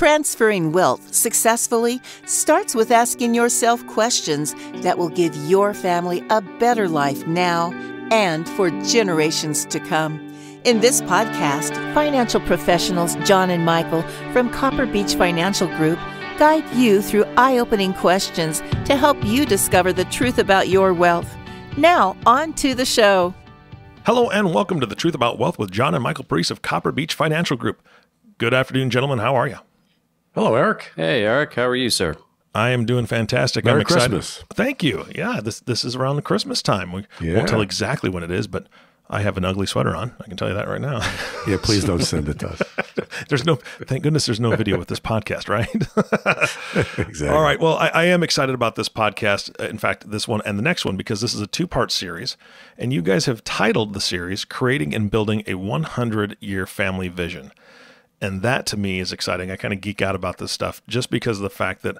Transferring wealth successfully starts with asking yourself questions that will give your family a better life now and for generations to come. In this podcast, financial professionals John and Michael from Copper Beach Financial Group guide you through eye opening questions to help you discover the truth about your wealth. Now, on to the show. Hello, and welcome to The Truth About Wealth with John and Michael Priest of Copper Beach Financial Group. Good afternoon, gentlemen. How are you? Hello, Eric. Hey, Eric. How are you, sir? I am doing fantastic. Merry I'm excited. Christmas. Thank you. Yeah, this this is around the Christmas time. We yeah. won't tell exactly when it is, but I have an ugly sweater on. I can tell you that right now. Yeah, please don't send it to us. there's no, thank goodness there's no video with this podcast, right? exactly. All right. Well, I, I, am excited about this podcast. In fact, this one and the next one, because this is a two part series. And you guys have titled the series Creating and Building a 100 Year Family Vision. And that to me is exciting. I kind of geek out about this stuff just because of the fact that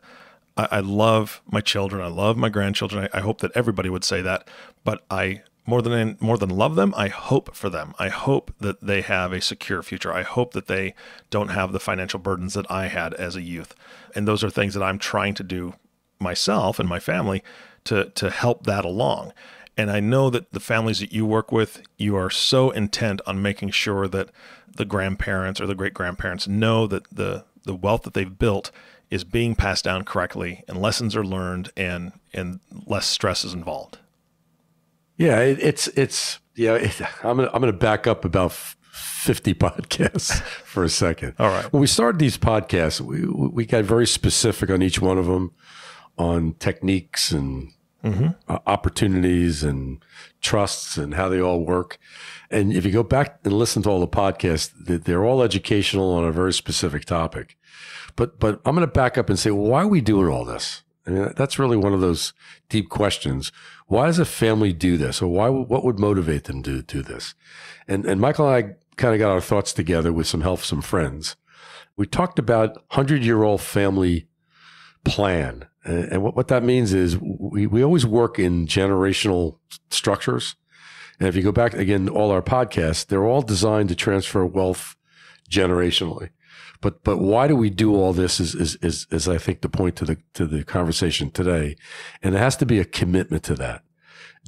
I, I love my children. I love my grandchildren. I, I hope that everybody would say that. But I more than more than love them, I hope for them. I hope that they have a secure future. I hope that they don't have the financial burdens that I had as a youth. And those are things that I'm trying to do myself and my family to to help that along. And I know that the families that you work with, you are so intent on making sure that the grandparents or the great grandparents know that the the wealth that they've built is being passed down correctly and lessons are learned and and less stress is involved yeah it, it's it's yeah it, i'm gonna i'm gonna back up about 50 podcasts for a second all right when we started these podcasts we we got very specific on each one of them on techniques and mm-hmm. opportunities and trusts and how they all work and if you go back and listen to all the podcasts, they're all educational on a very specific topic. But but I'm going to back up and say, well, why are we doing all this? I mean, that's really one of those deep questions. Why does a family do this, or why? What would motivate them to do this? And and Michael and I kind of got our thoughts together with some help, some friends. We talked about hundred year old family plan, and what what that means is we we always work in generational structures. And if you go back again, all our podcasts, they're all designed to transfer wealth generationally. But but why do we do all this is is is, is I think the point to the to the conversation today. And there has to be a commitment to that.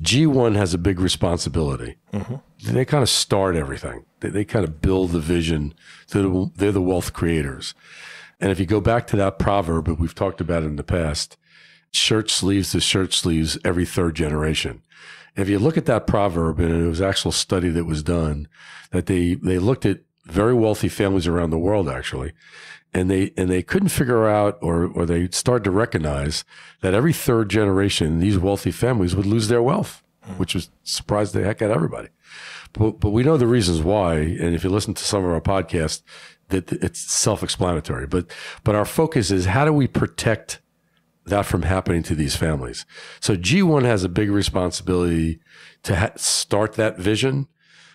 G1 has a big responsibility. Mm-hmm. They kind of start everything. They, they kind of build the vision. So they're the wealth creators. And if you go back to that proverb that we've talked about in the past, shirt sleeves to shirt sleeves every third generation if you look at that proverb, and it was actual study that was done, that they they looked at very wealthy families around the world actually, and they and they couldn't figure out or or they started to recognize that every third generation these wealthy families would lose their wealth, mm. which was surprised the heck out of everybody. But but we know the reasons why, and if you listen to some of our podcasts, that it's self-explanatory. But but our focus is how do we protect that from happening to these families. So G1 has a big responsibility to ha- start that vision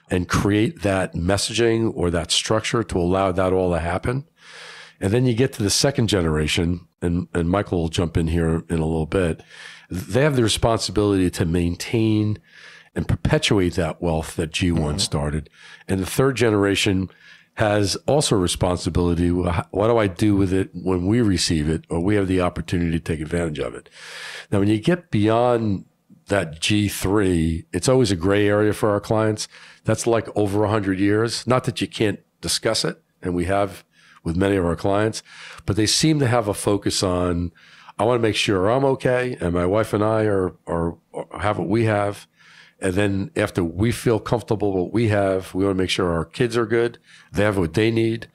and create that messaging or that structure to allow that all to happen. And then you get to the second generation, and, and Michael will jump in here in a little bit. They have the responsibility to maintain and perpetuate that wealth that G1 mm-hmm. started. And the third generation has also responsibility. What do I do with it when we receive it or we have the opportunity to take advantage of it? Now, when you get beyond that G3, it's always a gray area for our clients. That's like over 100 years. Not that you can't discuss it, and we have with many of our clients, but they seem to have a focus on I want to make sure I'm okay and my wife and I are, are, are have what we have and then after we feel comfortable what we have, we want to make sure our kids are good, they have what they need.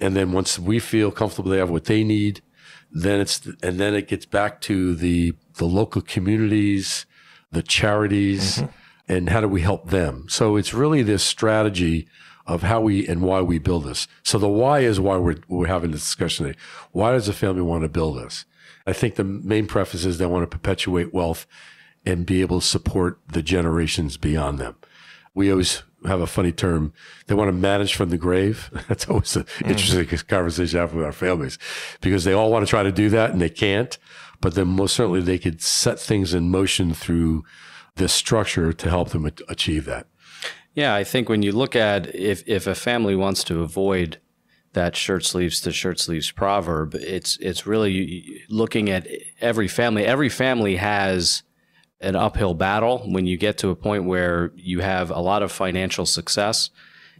And then once we feel comfortable they have what they need, then it's and then it gets back to the the local communities, the charities, mm-hmm. and how do we help them? So it's really this strategy of how we and why we build this. So the why is why we're, we're having this discussion today. Why does a family want to build this? I think the main preface is they want to perpetuate wealth and be able to support the generations beyond them. We always have a funny term. They want to manage from the grave. That's always an mm. interesting conversation I have with our families because they all want to try to do that and they can't. But then most certainly they could set things in motion through this structure to help them achieve that. Yeah, I think when you look at if, if a family wants to avoid that shirt sleeves to shirt sleeves proverb, it's it's really looking at every family. Every family has – an uphill battle when you get to a point where you have a lot of financial success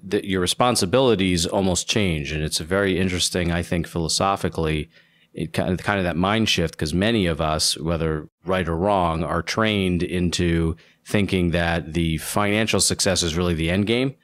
that your responsibilities almost change and it's a very interesting i think philosophically it kind of, kind of that mind shift because many of us whether right or wrong are trained into thinking that the financial success is really the end game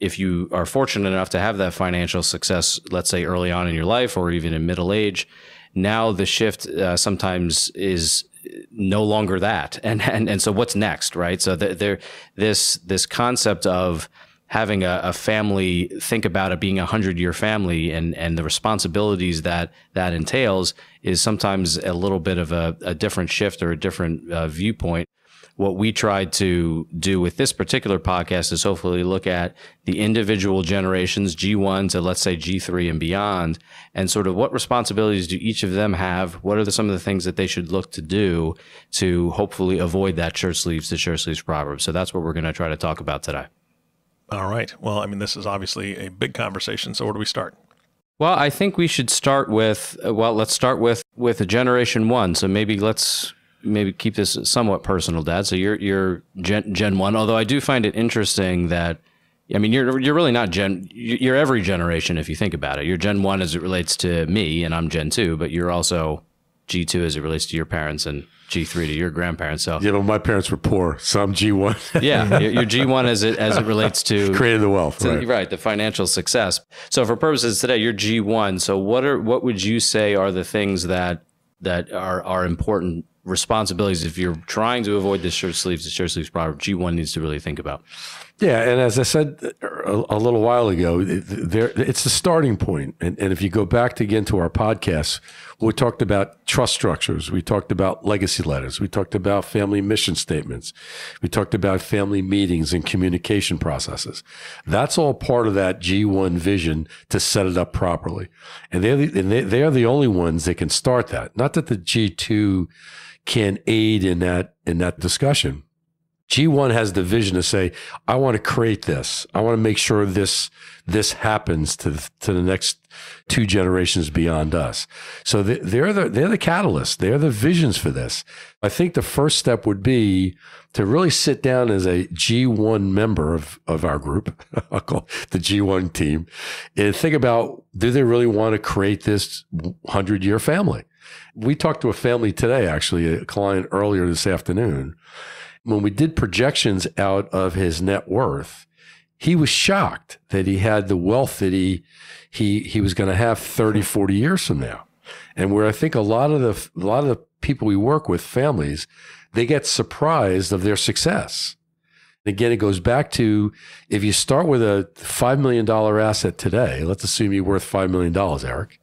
if you are fortunate enough to have that financial success let's say early on in your life or even in middle age now the shift uh, sometimes is no longer that. And, and, and so what's next, right? So there, this, this concept of having a, a family, think about it being a hundred year family and, and the responsibilities that that entails is sometimes a little bit of a, a different shift or a different uh, viewpoint what we tried to do with this particular podcast is hopefully look at the individual generations, G1 to let's say G3 and beyond, and sort of what responsibilities do each of them have? What are the, some of the things that they should look to do to hopefully avoid that shirt sleeves to shirt sleeves proverb? So that's what we're going to try to talk about today. All right. Well, I mean, this is obviously a big conversation. So where do we start? Well, I think we should start with well, let's start with with a generation one. So maybe let's maybe keep this somewhat personal, Dad. So you're you're Gen, Gen One, although I do find it interesting that I mean you're you're really not Gen. You're every generation if you think about it. You're Gen One as it relates to me, and I'm Gen Two, but you're also G two as it relates to your parents and G three to your grandparents. So yeah, but my parents were poor, so I'm G one. yeah, you're G one as it as it relates to creating the wealth, to, right. right? The financial success. So for purposes today, you're G one. So what are what would you say are the things that that are are important responsibilities if you're trying to avoid the shirt sleeves the shirt sleeves problem g1 needs to really think about yeah and as i said a, a little while ago there it's the starting point and, and if you go back to, again to our podcast we talked about trust structures we talked about legacy letters we talked about family mission statements we talked about family meetings and communication processes that's all part of that g1 vision to set it up properly and they're the, and they, they are the only ones that can start that not that the g2 can aid in that in that discussion. G1 has the vision to say, I want to create this. I want to make sure this this happens to to the next two generations beyond us. So they're the they're the catalyst. They're the visions for this. I think the first step would be to really sit down as a G1 member of of our group, I'll call the G1 team, and think about do they really want to create this hundred year family? We talked to a family today, actually, a client earlier this afternoon. When we did projections out of his net worth, he was shocked that he had the wealth that he he he was going to have 30 40 years from now and where i think a lot of the a lot of the people we work with families they get surprised of their success and again it goes back to if you start with a 5 million dollar asset today let's assume you're worth 5 million dollars eric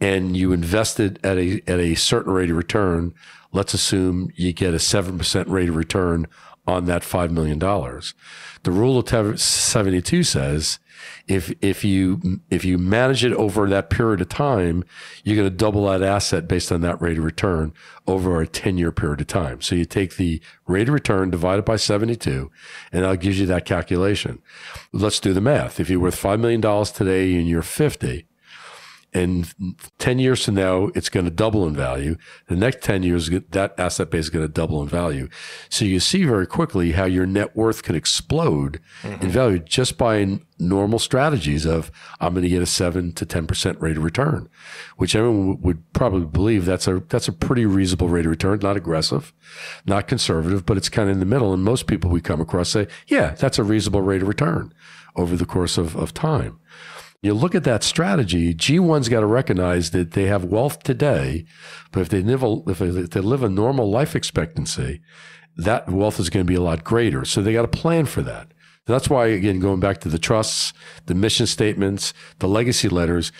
and you invested at a at a certain rate of return, let's assume you get a seven percent rate of return on that five million dollars. The rule of seventy two says if if you if you manage it over that period of time, you're going to double that asset based on that rate of return over a ten year period of time. So you take the rate of return divided by seventy two, and that gives you that calculation. Let's do the math. If you're worth five million dollars today and you're fifty, and 10 years from now, it's going to double in value. The next 10 years, that asset base is going to double in value. So you see very quickly how your net worth can explode mm-hmm. in value just by normal strategies of I'm going to get a seven to 10% rate of return, which everyone would probably believe that's a, that's a pretty reasonable rate of return, not aggressive, not conservative, but it's kind of in the middle. And most people we come across say, yeah, that's a reasonable rate of return over the course of, of time. You look at that strategy, G1's got to recognize that they have wealth today, but if they, if they live a normal life expectancy, that wealth is going to be a lot greater. So they got to plan for that. And that's why, again, going back to the trusts, the mission statements, the legacy letters,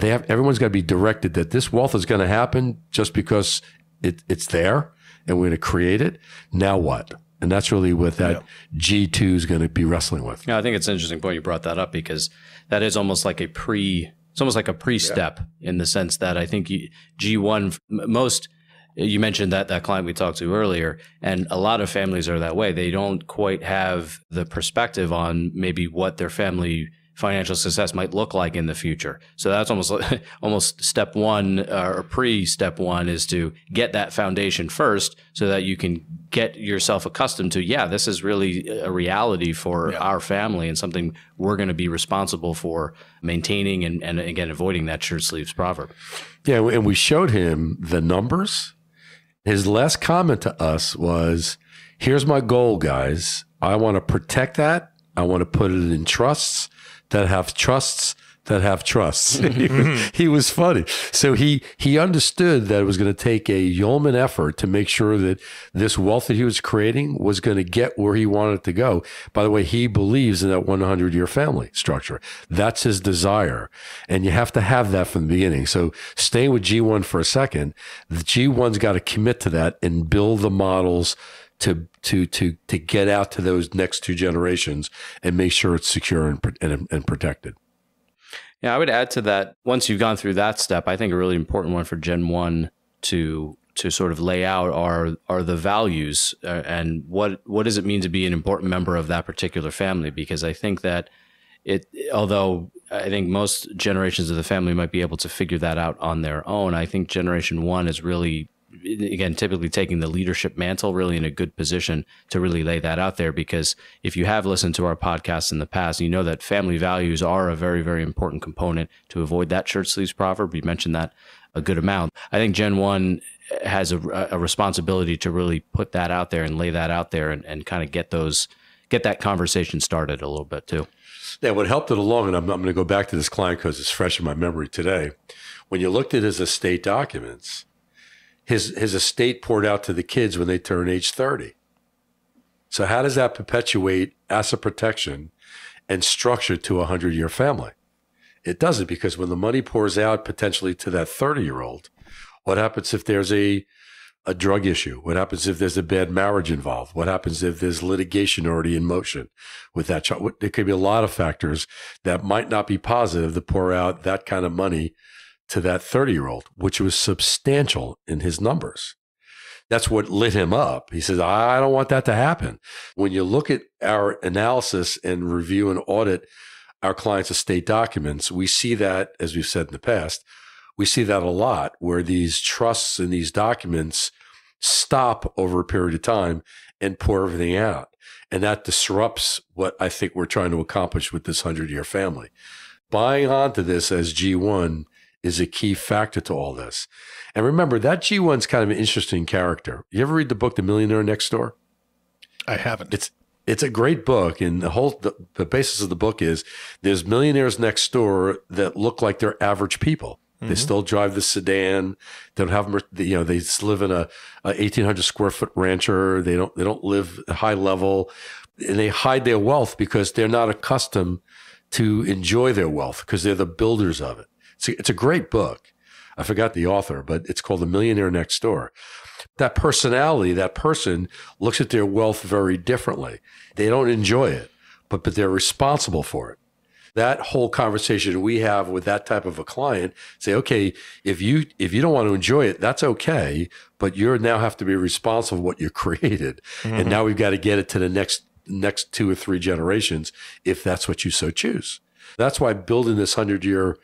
they have everyone's got to be directed that this wealth is going to happen just because it, it's there and we're going to create it. Now what? And that's really what that yeah. G2 is going to be wrestling with. Yeah, I think it's an interesting point you brought that up because that is almost like a pre it's almost like a pre-step yeah. in the sense that I think G1 most you mentioned that that client we talked to earlier and a lot of families are that way they don't quite have the perspective on maybe what their family financial success might look like in the future so that's almost almost step 1 uh, or pre step 1 is to get that foundation first so that you can get yourself accustomed to yeah this is really a reality for yeah. our family and something we're going to be responsible for maintaining and, and again avoiding that shirt sleeves proverb yeah and we showed him the numbers his last comment to us was here's my goal guys i want to protect that i want to put it in trusts that have trusts that have trusts. he, was, mm-hmm. he, was, funny. So he he understood that it was going to take a yeoman effort to make sure that this wealth that he was creating was going to get where he wanted to go. By the way, he believes in that 100 year family structure. That's his desire. And you have to have that from the beginning. So staying with G1 for a second, the G1's got to commit to that and build the models to to to to get out to those next two generations and make sure it's secure and and, and protected. Yeah, I would add to that. Once you've gone through that step, I think a really important one for Gen One to to sort of lay out are are the values uh, and what what does it mean to be an important member of that particular family? Because I think that it, although I think most generations of the family might be able to figure that out on their own, I think Generation One is really again, typically taking the leadership mantle, really in a good position to really lay that out there. Because if you have listened to our podcast in the past, you know that family values are a very, very important component to avoid that shirt sleeves proverb. You mentioned that a good amount. I think Gen 1 has a, a responsibility to really put that out there and lay that out there and, and kind of get those, get that conversation started a little bit too. Now, what helped it along, and I'm, I'm going to go back to this client because it's fresh in my memory today. When you looked at his estate documents, his his estate poured out to the kids when they turn age 30. So how does that perpetuate asset protection and structure to a 100-year family? It doesn't because when the money pours out potentially to that 30-year-old, what happens if there's a a drug issue? What happens if there's a bad marriage involved? What happens if there's litigation already in motion with that child? There could be a lot of factors that might not be positive to pour out that kind of money to that 30 year old, which was substantial in his numbers. That's what lit him up. He says, I don't want that to happen. When you look at our analysis and review and audit our clients' estate documents, we see that, as we've said in the past, we see that a lot where these trusts and these documents stop over a period of time and pour everything out. And that disrupts what I think we're trying to accomplish with this 100 year family. Buying onto this as G1 is a key factor to all this. And remember, that G1's kind of an interesting character. You ever read the book The Millionaire Next Door? I haven't. It's it's a great book and the whole the, the basis of the book is there's millionaires next door that look like they're average people. They mm-hmm. still drive the sedan. They don't have you know they live in a, a 1800 square foot rancher. They don't they don't live high level, and they hide their wealth because they're not accustomed to enjoy their wealth because they're the builders of it. It's a, it's a great book. I forgot the author, but it's called The Millionaire Next Door. That personality, that person looks at their wealth very differently. They don't enjoy it, but, but they're responsible for it. That whole conversation we have with that type of a client say, okay, if you if you don't want to enjoy it, that's okay, but you now have to be responsible for what you created. Mm-hmm. And now we've got to get it to the next next two or three generations if that's what you so choose. That's why building this 100 year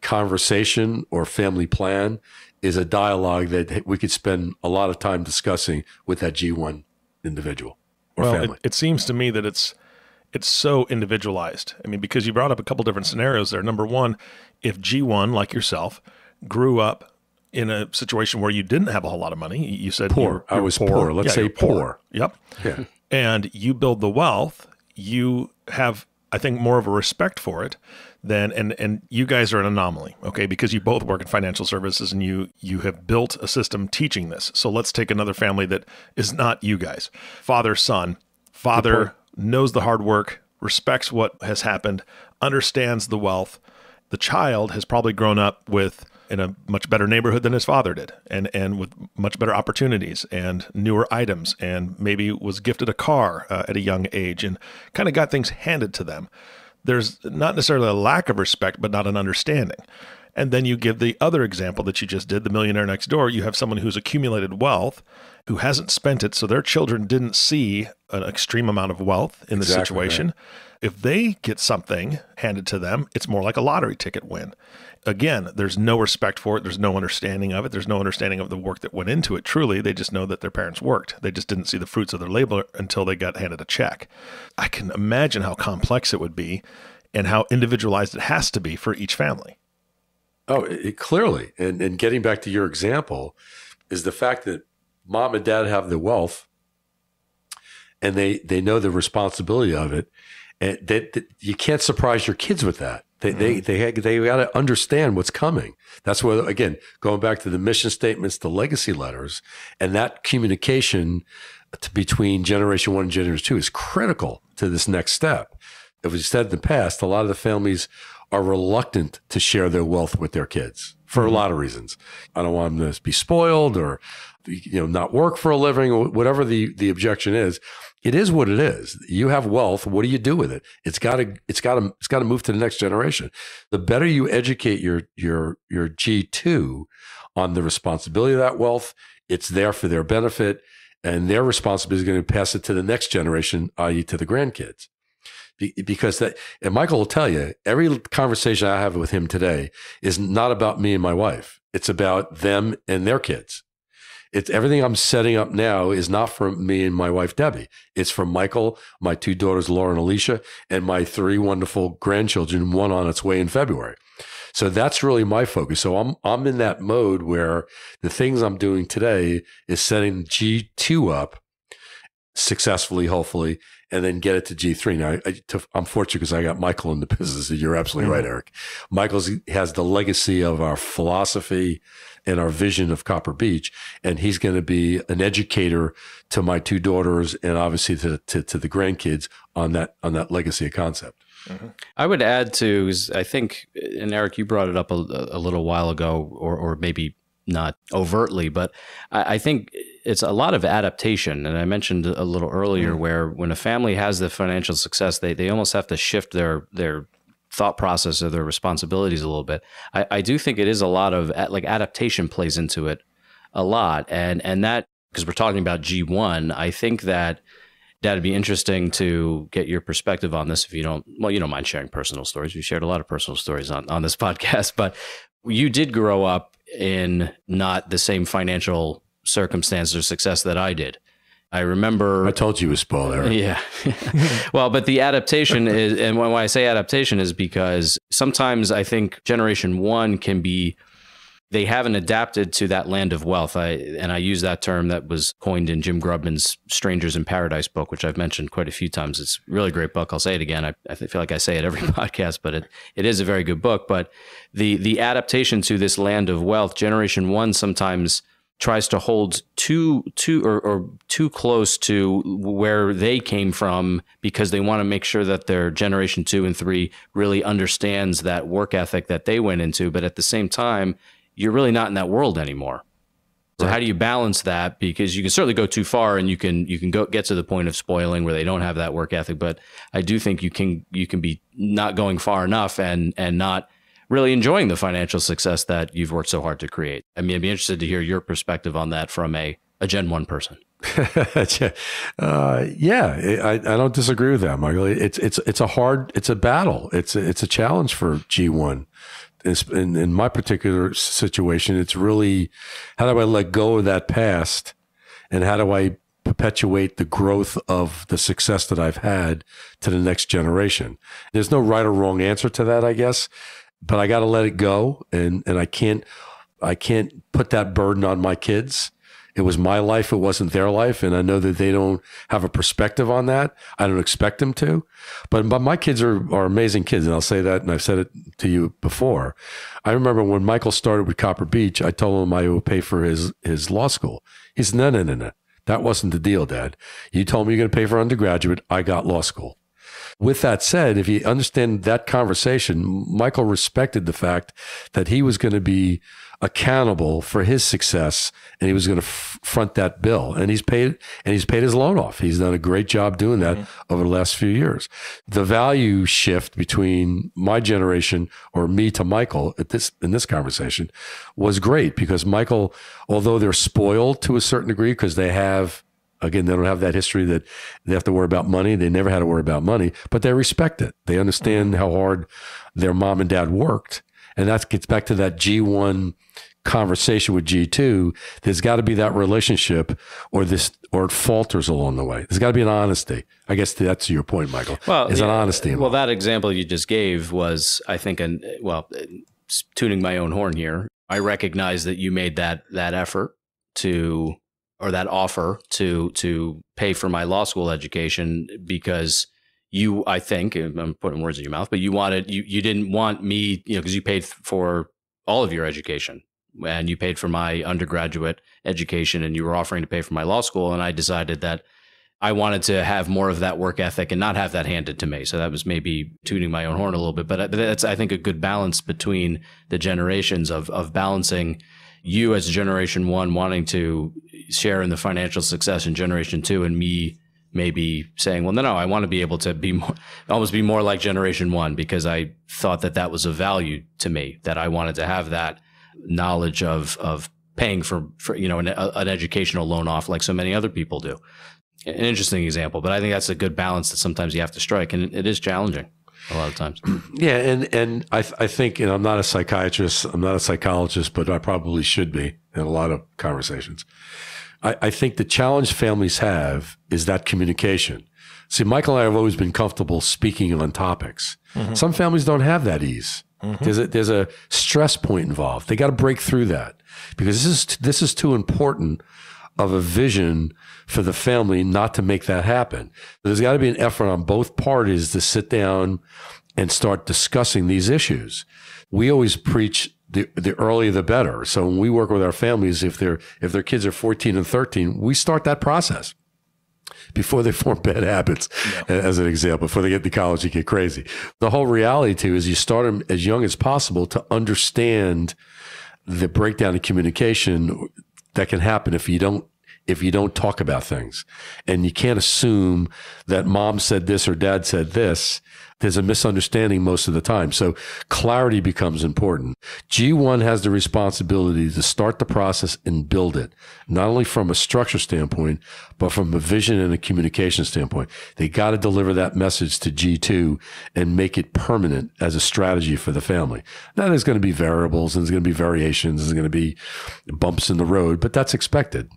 conversation or family plan is a dialogue that we could spend a lot of time discussing with that G1 individual or well, family. It, it seems to me that it's it's so individualized. I mean, because you brought up a couple different scenarios there. Number one, if G1 like yourself grew up in a situation where you didn't have a whole lot of money, you said poor. You're, you're I was poor. poor. Let's yeah, say poor. poor. Yep. Yeah. And you build the wealth, you have I think more of a respect for it than and and you guys are an anomaly, okay? Because you both work in financial services and you you have built a system teaching this. So let's take another family that is not you guys. Father son, father knows the hard work, respects what has happened, understands the wealth. The child has probably grown up with in a much better neighborhood than his father did and and with much better opportunities and newer items and maybe was gifted a car uh, at a young age and kind of got things handed to them there's not necessarily a lack of respect but not an understanding and then you give the other example that you just did the millionaire next door you have someone who's accumulated wealth who hasn't spent it so their children didn't see an extreme amount of wealth in exactly, the situation right. if they get something handed to them it's more like a lottery ticket win Again, there's no respect for it. There's no understanding of it. There's no understanding of the work that went into it. Truly, they just know that their parents worked. They just didn't see the fruits of their labor until they got handed a check. I can imagine how complex it would be and how individualized it has to be for each family. Oh, it, clearly. And, and getting back to your example is the fact that mom and dad have the wealth and they, they know the responsibility of it. And that, that you can't surprise your kids with that. They, mm-hmm. they, they, they got to understand what's coming. That's where, again, going back to the mission statements, the legacy letters, and that communication to, between generation one and generation two is critical to this next step. As we said in the past, a lot of the families are reluctant to share their wealth with their kids for mm-hmm. a lot of reasons. I don't want them to be spoiled or, you know, not work for a living or whatever the, the objection is it is what it is. You have wealth. What do you do with it? It's got to it's got to it's got to move to the next generation. The better you educate your your your G two on the responsibility of that wealth, it's there for their benefit, and their responsibility is going to pass it to the next generation, i.e., to the grandkids. Be, because that, and Michael will tell you, every conversation I have with him today is not about me and my wife. It's about them and their kids it's everything I'm setting up now is not for me and my wife Debbie. It's for Michael, my two daughters Laura and Alicia, and my three wonderful grandchildren, one on its way in February. So that's really my focus. So I'm I'm in that mode where the things I'm doing today is setting G2 up successfully, hopefully, and then get it to G3. Now, I, to, I'm fortunate because I got Michael in the business. You're absolutely mm-hmm. right, mm. Eric. Michael's has the legacy of our philosophy and our vision of Copper Beach, and he's going to be an educator to my two daughters and obviously to, to, to the grandkids on that on that legacy of concept. Mm-hmm. I would add to, I think, and Eric, you brought it up a, a little while ago, or, or maybe not overtly, but I, I think it's a lot of adaptation. And I mentioned a little earlier mm where when a family has the financial success, they, they almost have to shift their, their thought process or their responsibilities a little bit. I, I do think it is a lot of like adaptation plays into it a lot. And, and that, because we're talking about G1, I think that that'd be interesting to get your perspective on this if you don't well you don't mind sharing personal stories you shared a lot of personal stories on, on this podcast but you did grow up in not the same financial Circumstances, or success that I did. I remember. I told you it was spoiler. Yeah. well, but the adaptation is, and when I say adaptation is because sometimes I think generation one can be, they haven't adapted to that land of wealth. I, and I use that term that was coined in Jim Grubman's Strangers in Paradise book, which I've mentioned quite a few times. It's a really great book. I'll say it again. I, I feel like I say it every podcast, but it, it is a very good book. But the, the adaptation to this land of wealth, generation one sometimes tries to hold too too or, or, too close to where they came from because they want to make sure that their generation two and three really understands that work ethic that they went into. But at the same time, you're really not in that world anymore. So right. how do you balance that? Because you can certainly go too far and you can you can go get to the point of spoiling where they don't have that work ethic. But I do think you can you can be not going far enough and and not really enjoying the financial success that you've worked so hard to create. I mean, I'd be interested to hear your perspective on that from a, a Gen 1 person. uh, yeah, I, I don't disagree with that, Michael. It's it's it's a hard, it's a battle. It's a, it's a challenge for G one. In, in my particular situation, it's really how do I let go of that past, and how do I perpetuate the growth of the success that I've had to the next generation? There's no right or wrong answer to that, I guess but I got to let it go, and and I can't I can't put that burden on my kids. It was my life; it wasn't their life, and I know that they don't have a perspective on that. I don't expect them to, but but my kids are are amazing kids, and I'll say that, and I've said it to you before. I remember when Michael started with Copper Beach, I told him I would pay for his his law school. He said, "No, no, no, no." That wasn't the deal, Dad. You told me you're going to pay for undergraduate. I got law school. With that said, if you understand that conversation, Michael respected the fact that he was going to be accountable for his success and he was going to front that bill and he's paid and he's paid his loan off he's done a great job doing that mm -hmm. over the last few years the value shift between my generation or me to michael at this in this conversation was great because michael although they're spoiled to a certain degree because they have Again, they don't have that history that they have to worry about money. They never had to worry about money, but they respect it. They understand how hard their mom and dad worked. And that gets back to that G1 conversation with G2. There's got to be that relationship or this, or it falters along the way. There's got to be an honesty. I guess that's your point, Michael. Well, is yeah, an honesty. Well, that example you just gave was, I think, an, well, tuning my own horn here. I recognize that you made that, that effort to or that offer to to pay for my law school education because you I think I'm putting words in your mouth, but you wanted you you didn't want me you know because you paid for all of your education and you paid for my undergraduate education and you were offering to pay for my law school and I decided that I wanted to have more of that work ethic and not have that handed to me. So that was maybe tuning my own horn a little bit, uh, but that's I think a good balance between the generations of of balancing you as generation one wanting to share in the financial success in generation two and me maybe saying, well, no, no, I want to be able to be more, almost be more like generation one because I thought that that was a value to me, that I wanted to have that knowledge of, of paying for, for you know, an, an educational loan off like so many other people do. An interesting example, but I think that's a good balance that sometimes you have to strike and it is challenging a lot of times. yeah, and and I I think and I'm not a psychiatrist, I'm not a psychologist, but I probably should be in a lot of conversations. I, I think the challenge families have is that communication. See, Michael and I have always been comfortable speaking on topics. Mm-hmm. Some families don't have that ease. Mm-hmm. There's a there's a stress point involved. They got to break through that because this is this is too important of a vision for the family not to make that happen. There's got to be an effort on both parties to sit down and start discussing these issues. We always preach the, the earlier the better. So when we work with our families, if they if their kids are 14 and 13, we start that process before they form bad habits, as an example, before they get to college and get crazy. The whole reality too is you start them as young as possible to understand the breakdown in communication that can happen if you don't if you don't talk about things. And you can't assume that mom said this or dad said this there's a misunderstanding most of the time. So clarity becomes important. G1 has the responsibility to start the process and build it, not only from a structure standpoint, but from a vision and a communication standpoint. They got to deliver that message to G2 and make it permanent as a strategy for the family. Now there's going to be variables and there's going to be variations. There's going to be bumps in the road, but that's expected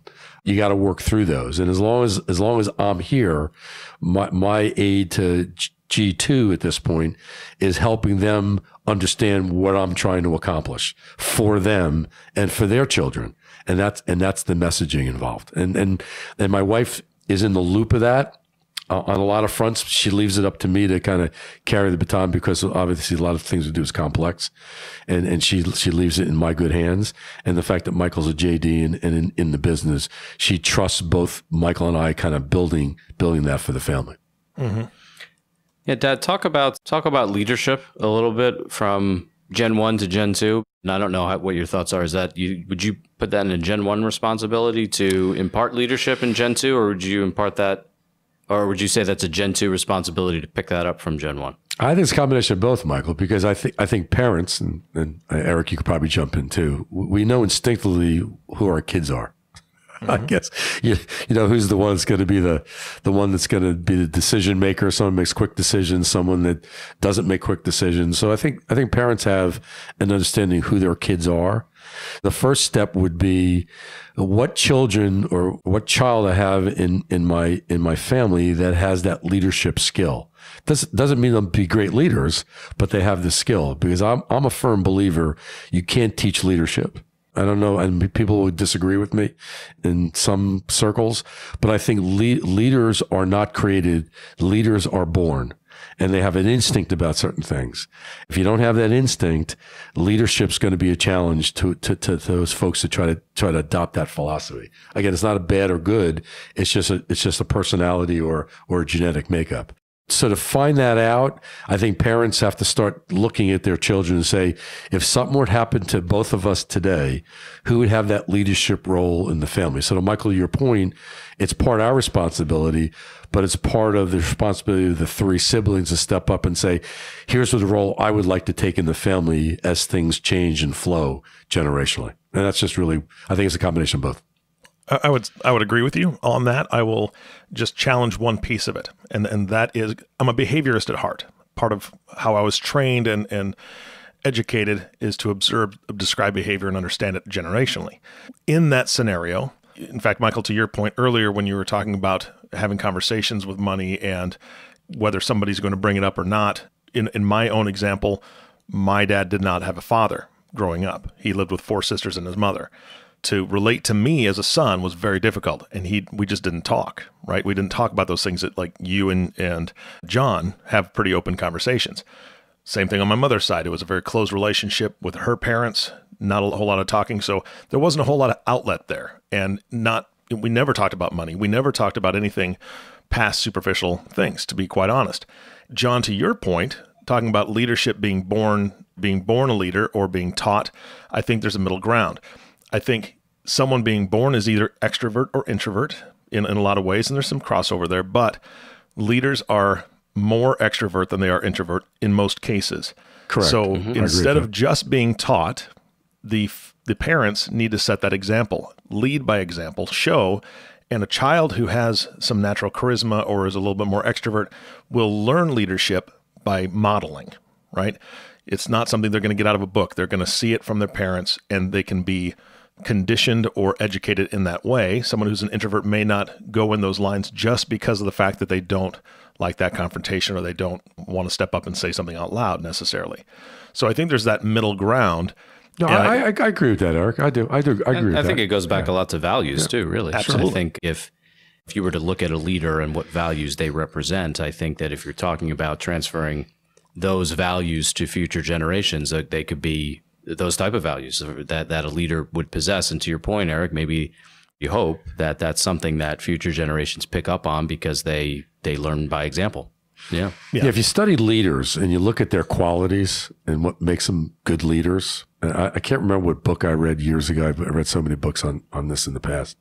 you got to work through those. And as long as as long as I'm here, my my aid to G2 at this point is helping them understand what I'm trying to accomplish for them and for their children. And that's, and that's the messaging involved. And, and, and my wife is in the loop of that. Uh, on a lot of fronts, she leaves it up to me to kind of carry the baton because obviously a lot of things we do is complex, and and she she leaves it in my good hands. And the fact that Michael's a JD and, and in, in the business, she trusts both Michael and I, kind of building building that for the family. Mm-hmm. Yeah, Dad, talk about talk about leadership a little bit from Gen One to Gen Two. And I don't know how, what your thoughts are. Is that you would you put that in a Gen One responsibility to impart leadership in Gen Two, or would you impart that, or would you say that's a Gen Two responsibility to pick that up from Gen One? I think it's a combination of both, Michael, because I think I think parents and, and uh, Eric, you could probably jump in too. We know instinctively who our kids are. mm-hmm. I guess you, you know who's the one that's going to be the the one that's going to be the decision maker. Someone makes quick decisions. Someone that doesn't make quick decisions. So I think I think parents have an understanding who their kids are. The first step would be what children or what child I have in, in my in my family that has that leadership skill. This doesn't mean they'll be great leaders, but they have the skill because I'm I'm a firm believer you can't teach leadership. I don't know, and people would disagree with me in some circles, but I think le- leaders are not created; leaders are born, and they have an instinct about certain things. If you don't have that instinct, leadership's going to be a challenge to, to, to those folks that try to try to adopt that philosophy. Again, it's not a bad or good; it's just a it's just a personality or or a genetic makeup so to find that out, I think parents have to start looking at their children and say, if something were to happen to both of us today, who would have that leadership role in the family? So to Michael, your point, it's part our responsibility, but it's part of the responsibility of the three siblings to step up and say, here's the role I would like to take in the family as things change and flow generationally. And that's just really, I think it's a combination of both. I would I would agree with you on that. I will just challenge one piece of it, and and that is I'm a behaviorist at heart. Part of how I was trained and and educated is to observe, describe behavior, and understand it generationally. In that scenario, in fact, Michael, to your point earlier when you were talking about having conversations with money and whether somebody's going to bring it up or not, in in my own example, my dad did not have a father growing up. He lived with four sisters and his mother to relate to me as a son was very difficult and he we just didn't talk right we didn't talk about those things that like you and and john have pretty open conversations same thing on my mother's side it was a very close relationship with her parents not a whole lot of talking so there wasn't a whole lot of outlet there and not we never talked about money we never talked about anything past superficial things to be quite honest john to your point talking about leadership being born being born a leader or being taught i think there's a middle ground I think someone being born is either extrovert or introvert in, in a lot of ways, and there's some crossover there, but leaders are more extrovert than they are introvert in most cases. Correct. So mm-hmm. instead of just being taught, the the parents need to set that example, lead by example, show, and a child who has some natural charisma or is a little bit more extrovert will learn leadership by modeling, right? It's not something they're going to get out of a book. They're going to see it from their parents and they can be conditioned or educated in that way. Someone who's an introvert may not go in those lines just because of the fact that they don't like that confrontation or they don't want to step up and say something out loud necessarily. So I think there's that middle ground. No, I, I, I, agree with that, Eric. I do. I do. I agree. I, I think it goes back yeah. a lot to values yeah. too. Really, Absolutely. I think if if you were to look at a leader and what values they represent, I think that if you're talking about transferring those values to future generations, that they could be those type of values that that a leader would possess. And to your point, Eric, maybe you hope that that's something that future generations pick up on because they they learn by example. Yeah. yeah. yeah if you study leaders and you look at their qualities and what makes them good leaders, I, I, can't remember what book I read years ago. I've read so many books on, on this in the past.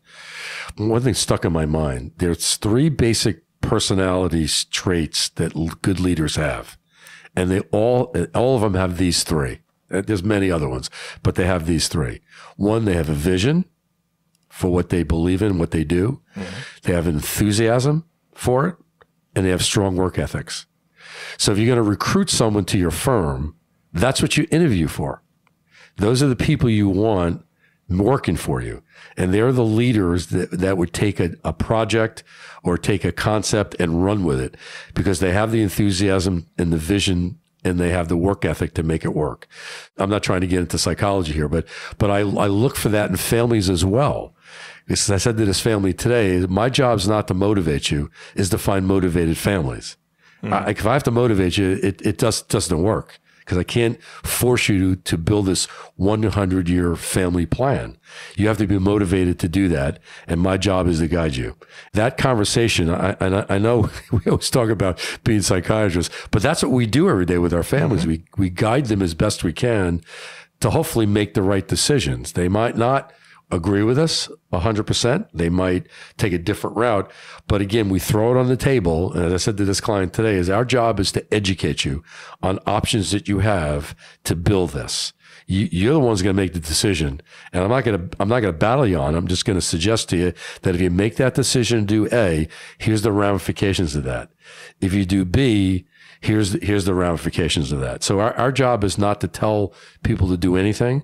One thing stuck in my mind. There's three basic personalities traits that good leaders have. And they all, all of them have these three. Uh, there's many other ones, but they have these three. One, they have a vision for what they believe in, what they do. Mm-hmm. They have enthusiasm for it, and they have strong work ethics. So if you're going to recruit someone to your firm, that's what you interview for. Those are the people you want working for you. And they're the leaders that, that would take a, a project or take a concept and run with it because they have the enthusiasm and the vision and they have the work ethic to make it work. I'm not trying to get into psychology here, but but I, I look for that in families as well. Because I said to this family today, my job's not to motivate you, is to find motivated families. Mm. I, if I have to motivate you, it, it just doesn't work because I can't force you to, to build this 100 year family plan. You have to be motivated to do that. And my job is to guide you. That conversation, I, and I, I know we always talk about being psychiatrists, but that's what we do every day with our families. Mm -hmm. We, we guide them as best we can to hopefully make the right decisions. They might not agree with us 100%. They might take a different route. But again, we throw it on the table. And as I said to this client today, is our job is to educate you on options that you have to build this. You, are the ones going to make the decision. And I'm not going to, I'm not going to battle you on. I'm just going to suggest to you that if you make that decision to do A, here's the ramifications of that. If you do B, here's, the, here's the ramifications of that. So our, our job is not to tell people to do anything.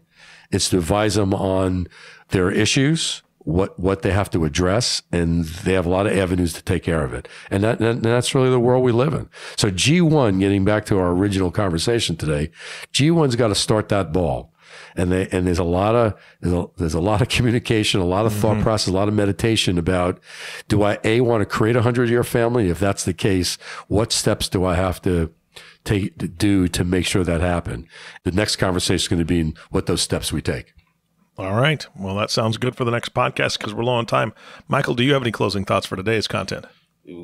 It's to advise them on there are issues, what what they have to address, and they have a lot of avenues to take care of it. And that that's really the world we live in. So G1, getting back to our original conversation today, G1's got to start that ball. And they and there's a lot of there's a, lot of communication, a lot of thought mm-hmm. process, a lot of meditation about do I a want to create a hundred year family? If that's the case, what steps do I have to take to do to make sure that happen? The next conversation is going to be in what those steps we take. All right. Well, that sounds good for the next podcast because we're low on time. Michael, do you have any closing thoughts for today's content?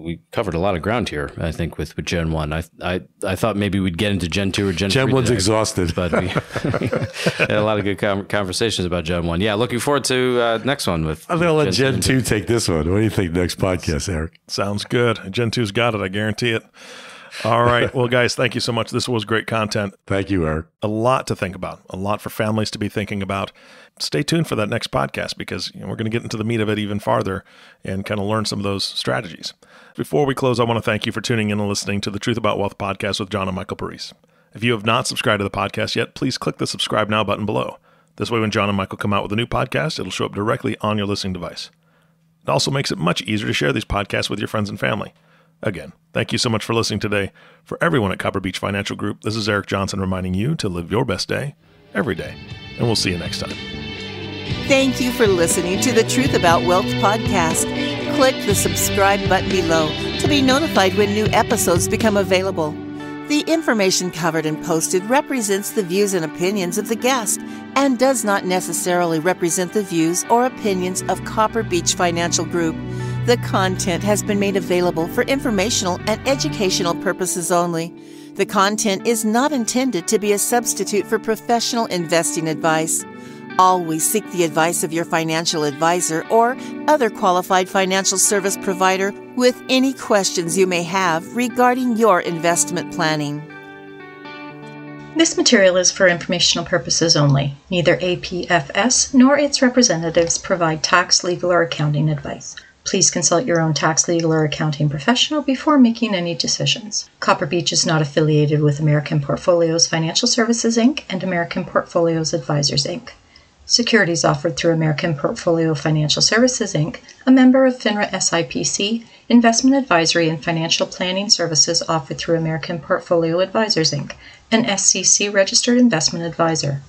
we covered a lot of ground here. I think with, with Gen One, I, I I thought maybe we'd get into Gen Two or Gen. Gen One's exhausted, but we had a lot of good com- conversations about Gen One. Yeah, looking forward to uh, next one with. I'm gonna let Gen, Gen Two take this one. What do you think next podcast, Eric? Sounds good. Gen Two's got it. I guarantee it. All right. Well, guys, thank you so much. This was great content. Thank you, Eric. A lot to think about, a lot for families to be thinking about. Stay tuned for that next podcast because you know, we're going to get into the meat of it even farther and kind of learn some of those strategies. Before we close, I want to thank you for tuning in and listening to the Truth About Wealth podcast with John and Michael Paris. If you have not subscribed to the podcast yet, please click the subscribe now button below. This way, when John and Michael come out with a new podcast, it'll show up directly on your listening device. It also makes it much easier to share these podcasts with your friends and family. Again, Thank you so much for listening today. For everyone at Copper Beach Financial Group, this is Eric Johnson reminding you to live your best day every day, and we'll see you next time. Thank you for listening to the Truth About Wealth podcast. Click the subscribe button below to be notified when new episodes become available. The information covered and posted represents the views and opinions of the guest and does not necessarily represent the views or opinions of Copper Beach Financial Group. The content has been made available for informational and educational purposes only. The content is not intended to be a substitute for professional investing advice. Always seek the advice of your financial advisor or other qualified financial service provider with any questions you may have regarding your investment planning. This material is for informational purposes only. Neither APFS nor its representatives provide tax, legal, or accounting advice. Please consult your own tax, legal, or accounting professional before making any decisions. Copper Beach is not affiliated with American Portfolios Financial Services, Inc. and American Portfolios Advisors, Inc. Securities offered through American Portfolio Financial Services, Inc., a member of FINRA SIPC, investment advisory and financial planning services offered through American Portfolio Advisors, Inc., an SCC registered investment advisor.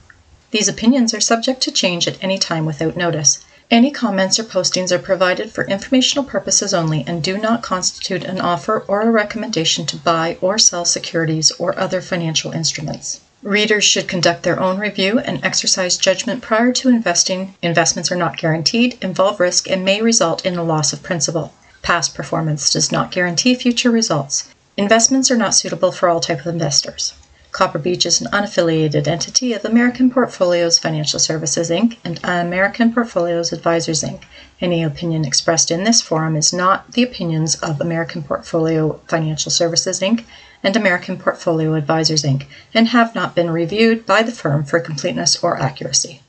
These opinions are subject to change at any time without notice. Any comments or postings are provided for informational purposes only and do not constitute an offer or a recommendation to buy or sell securities or other financial instruments. Readers should conduct their own review and exercise judgment prior to investing. Investments are not guaranteed, involve risk, and may result in a loss of principal. Past performance does not guarantee future results. Investments are not suitable for all types of investors. Copper Beach is an unaffiliated entity of American Portfolios Financial Services, Inc. and American Portfolios Advisors, Inc. Any opinion expressed in this forum is not the opinions of American Portfolio Financial Services, Inc. and American Portfolio Advisors, Inc., and have not been reviewed by the firm for completeness or accuracy.